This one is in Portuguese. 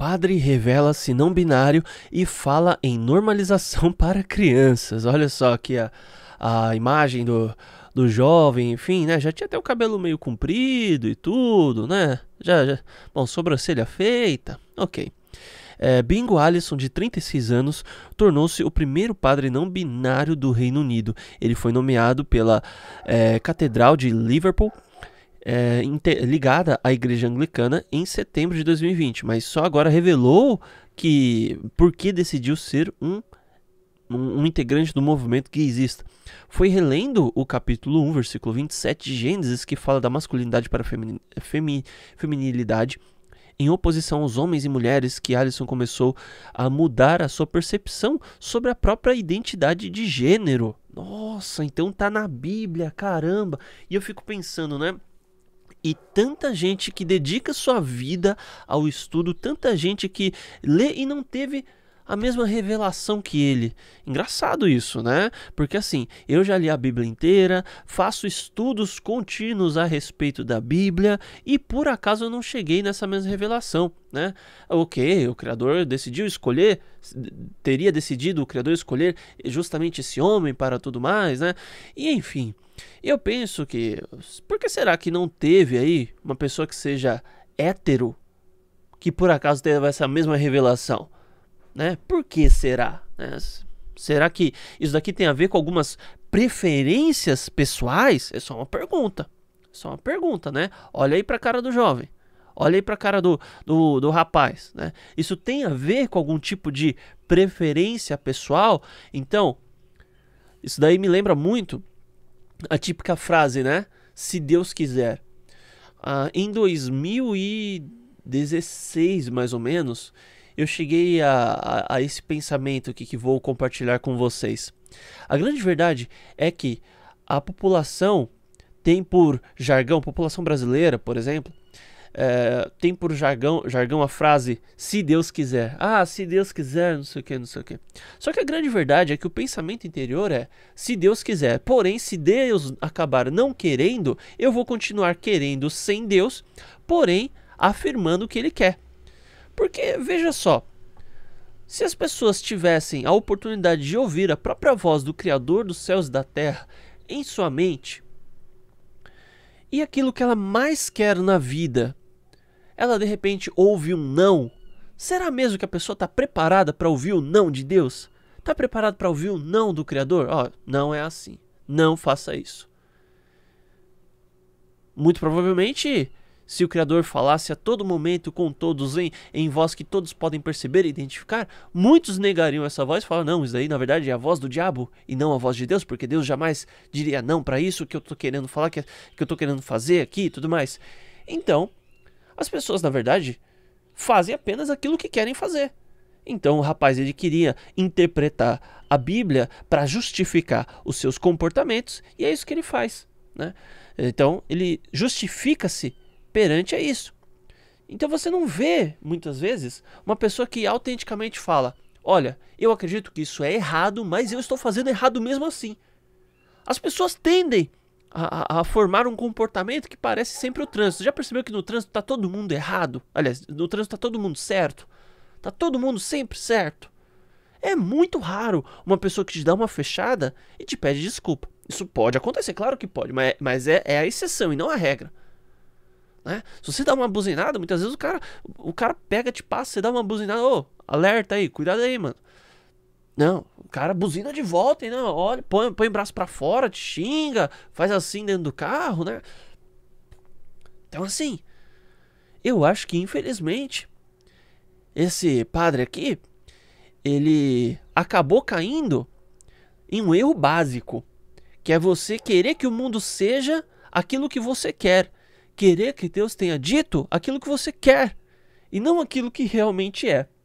Padre revela-se não binário e fala em normalização para crianças. Olha só aqui a, a imagem do, do jovem, enfim, né? Já tinha até o cabelo meio comprido e tudo, né? Já, já. Bom, sobrancelha feita, ok. É, Bingo Allison, de 36 anos, tornou-se o primeiro padre não binário do Reino Unido. Ele foi nomeado pela é, Catedral de Liverpool é, ligada à Igreja Anglicana em setembro de 2020, mas só agora revelou que por que decidiu ser um, um, um integrante do movimento que existe. Foi relendo o capítulo 1, versículo 27 de Gênesis, que fala da masculinidade para a femi femi feminilidade, em oposição aos homens e mulheres que Alison começou a mudar a sua percepção sobre a própria identidade de gênero. Nossa, então tá na Bíblia, caramba. E eu fico pensando, né? e tanta gente que dedica sua vida ao estudo, tanta gente que lê e não teve a mesma revelação que ele. Engraçado isso, né? Porque assim, eu já li a Bíblia inteira, faço estudos contínuos a respeito da Bíblia e por acaso eu não cheguei nessa mesma revelação, né? OK, o criador decidiu escolher, teria decidido o criador escolher justamente esse homem para tudo mais, né? E enfim, e eu penso que por que será que não teve aí uma pessoa que seja hétero que por acaso teve essa mesma revelação, né? Por que será? Né? Será que isso daqui tem a ver com algumas preferências pessoais? É só uma pergunta. É só uma pergunta, né? Olha aí para a cara do jovem. Olha aí para a cara do, do, do, rapaz, né? Isso tem a ver com algum tipo de preferência pessoal? Então, isso daí me lembra muito a típica frase, né? Se Deus quiser. Ah, em 2016, mais ou menos, eu cheguei a, a, a esse pensamento aqui que vou compartilhar com vocês. A grande verdade é que a população tem por jargão, população brasileira, por exemplo, é, tem por jargão, jargão a frase se Deus quiser. Ah, se Deus quiser, não sei o que, não sei o que. Só que a grande verdade é que o pensamento interior é se Deus quiser. Porém, se Deus acabar não querendo, eu vou continuar querendo sem Deus, porém afirmando o que Ele quer. Porque veja só, se as pessoas tivessem a oportunidade de ouvir a própria voz do Criador dos céus e da terra em sua mente, e aquilo que ela mais quer na vida ela de repente ouve um não, será mesmo que a pessoa está preparada para ouvir o não de Deus? Está preparada para ouvir o não do Criador? Ó, oh, não é assim. Não faça isso. Muito provavelmente, se o Criador falasse a todo momento com todos em, em voz que todos podem perceber e identificar, muitos negariam essa voz e falar: não, isso daí na verdade é a voz do diabo e não a voz de Deus, porque Deus jamais diria não para isso que eu estou querendo falar, que, que eu estou querendo fazer aqui e tudo mais. Então, as pessoas, na verdade, fazem apenas aquilo que querem fazer. Então o rapaz ele queria interpretar a Bíblia para justificar os seus comportamentos e é isso que ele faz, né? Então ele justifica-se perante a isso. Então você não vê muitas vezes uma pessoa que autenticamente fala: "Olha, eu acredito que isso é errado, mas eu estou fazendo errado mesmo assim". As pessoas tendem a, a, formar um comportamento que parece sempre o trânsito. Já percebeu que no trânsito tá todo mundo errado? Aliás, no trânsito tá todo mundo certo. Tá todo mundo sempre certo. É muito raro uma pessoa que te dá uma fechada e te pede desculpa. Isso pode acontecer, claro que pode, mas, mas é, é a exceção e não a regra. Né? Se você dá uma buzinada, muitas vezes o cara, o cara pega, te passa, você dá uma buzinada, ô, oh, alerta aí, cuidado aí, mano. Não, o cara buzina de volta, e não, olha, põe, põe o braço para fora, te xinga, faz assim dentro do carro, né? Então assim, eu acho que infelizmente esse padre aqui, ele acabou caindo em um erro básico, que é você querer que o mundo seja aquilo que você quer, querer que Deus tenha dito aquilo que você quer e não aquilo que realmente é.